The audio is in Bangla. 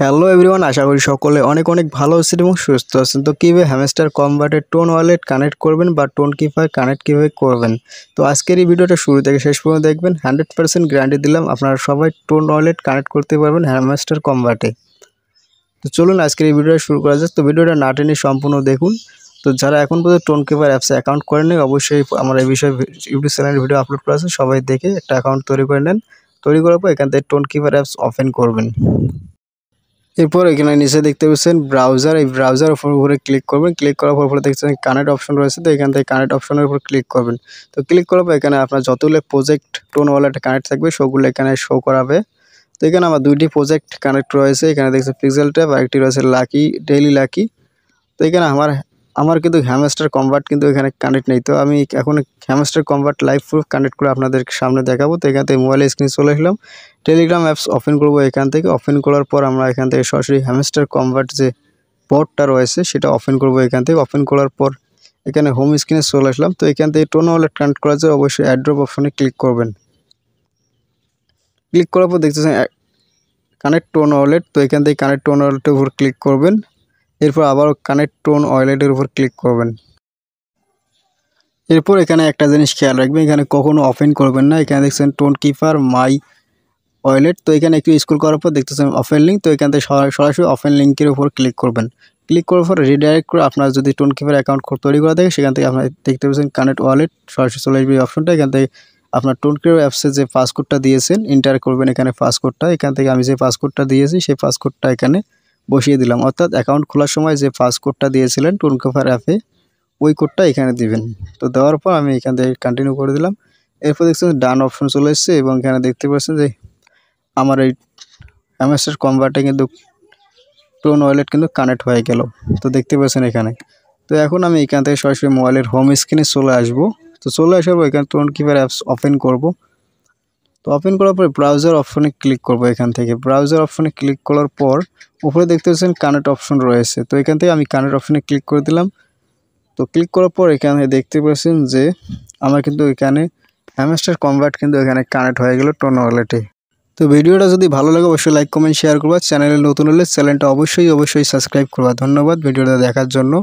হ্যালো এভরিওয়ান আশা করি সকলে অনেক অনেক ভালো আছেন এবং সুস্থ আছেন তো কীভাবে হ্যামেস্টার কম্বাটের টোন ওয়ালেট কানেক্ট করবেন বা টোন কিপার কানেক্ট কীভাবে করবেন তো আজকের এই ভিডিওটা শুরু থেকে শেষ পর্যন্ত দেখবেন হান্ড্রেড পার্সেন্ট গ্যারান্টি দিলাম আপনারা সবাই টোন ওয়ালেট কানেক্ট করতে পারবেন হ্যামস্টার কম্বাটে তো চলুন আজকের এই ভিডিওটা শুরু করা যাক তো ভিডিওটা না টেনে সম্পূর্ণ দেখুন তো যারা এখন পর্যন্ত টোন কিপার অ্যাপসে অ্যাকাউন্ট করেনি অবশ্যই আমার এই বিষয়ে ইউটিউব চ্যানেলের ভিডিও আপলোড করা আছে সবাই দেখে একটা অ্যাকাউন্ট তৈরি করে নেন তৈরি করার পর এখান থেকে টোন কিপার অ্যাপস ওপেন করবেন এরপর এখানে নিচে দেখতে পাচ্ছেন ব্রাউজার এই ব্রাউজার ওপর উপরে ক্লিক করবেন ক্লিক করার পর দেখছেন কানেক্ট অপশন রয়েছে তো এখান থেকে কানেক্ট অপশনের উপর ক্লিক করবেন তো ক্লিক করার পর এখানে আপনার যতগুলো প্রজেক্ট টোন ওয়ালেট কানেক্ট থাকবে সবগুলো এখানে শো করাবে তো এখানে আমার দুইটি প্রজেক্ট কানেক্ট রয়েছে এখানে দেখছেন পিক্সেল ট্যাপ আরেকটি রয়েছে লাকি ডেইলি লাকি তো এখানে আমার আমার কিন্তু হ্যামস্টার কনভার্ট কিন্তু এখানে কানেক্ট নেই তো আমি এখন Hamster convert live proof connect করে আপনাদের সামনে দেখাবো তো এখান থেকে মোবাইলে স্ক্রিন চলে আসলাম টেলিগ্রাম অ্যাপস ওপেন করবো এখান থেকে ওপেন করার পর আমরা এখান থেকে সরাসরি হ্যামস্টার কনভার্ট যে পোর্টটা রয়েছে সেটা ওপেন করবো এখান থেকে ওপেন করার পর এখানে হোম স্ক্রিনে চলে আসলাম তো এখান থেকে টোন ওয়ালেট কানেক্ট করার জন্য অবশ্যই অ্যাড্রপ অপশনে ক্লিক করবেন ক্লিক করার পর দেখতেছেন কানেক্ট টোন ওয়ালেট তো এখান থেকে কানেক্ট টোন ওয়ালেটের উপর ক্লিক করবেন এরপর আবার কানেক্ট টোন ওয়ালেটের উপর ক্লিক করবেন এরপর এখানে একটা জিনিস খেয়াল রাখবেন এখানে কখনো ওপেন করবেন না এখানে দেখছেন টোন কিপার মাই ওয়ালেট তো এখানে একটু স্কুল করার পর দেখতেছেন অফেন লিঙ্ক তো এখান থেকে সরাসরি অফেন লিঙ্কের উপর ক্লিক করবেন ক্লিক করার পর রিডাইরেক্ট করে আপনার যদি টোন কিপার অ্যাকাউন্ট তৈরি করা থাকে সেখান থেকে আপনার দেখতে পাচ্ছেন কানেক্ট ওয়ালেট সরাসরি চলে আসবে অপশনটা এখান থেকে আপনার টোন কিপার অ্যাপসে যে পাসকোডটা দিয়েছেন ইন্টার করবেন এখানে পাসকোডটা এখান থেকে আমি যে পাসকোডটা দিয়েছি সেই পাসকোডটা এখানে বসিয়ে দিলাম অর্থাৎ অ্যাকাউন্ট খোলার সময় যে পাস কোডটা দিয়েছিলেন টুলকফার অ্যাপে ওই কোডটা এখানে দিবেন তো দেওয়ার পর আমি এখান থেকে কন্টিনিউ করে দিলাম এরপর দেখছেন ডান অপশন চলে এসছে এবং এখানে দেখতে পাচ্ছেন যে আমার এই এমএসএর কনভার্টে কিন্তু টোন ওয়ালেট কিন্তু কানেক্ট হয়ে গেল তো দেখতে পাচ্ছেন এখানে তো এখন আমি এখান থেকে সরাসরি মোবাইলের হোম স্ক্রিনে চলে আসব তো চলে আসার পর এখানে টোন কিপার অ্যাপস ওপেন করব তো ওপেন করার পরে ব্রাউজার অপশনে ক্লিক করব এখান থেকে ব্রাউজার অপশনে ক্লিক করার পর উপরে দেখতে পাচ্ছেন কানেক্ট অপশন রয়েছে তো এখান থেকে আমি কানেক্ট অপশনে ক্লিক করে দিলাম তো ক্লিক করার পর এখানে দেখতে পাচ্ছেন যে আমার কিন্তু এখানে হ্যামেস্টার কনভার্ট কিন্তু এখানে কানেক্ট হয়ে গেল টোন ওয়ালেটে তো ভিডিওটা যদি ভালো লাগে অবশ্যই লাইক কমেন্ট শেয়ার করবা চ্যানেলে নতুন হলে চ্যানেলটা অবশ্যই অবশ্যই সাবস্ক্রাইব করবা ধন্যবাদ ভিডিওটা দেখার জন্য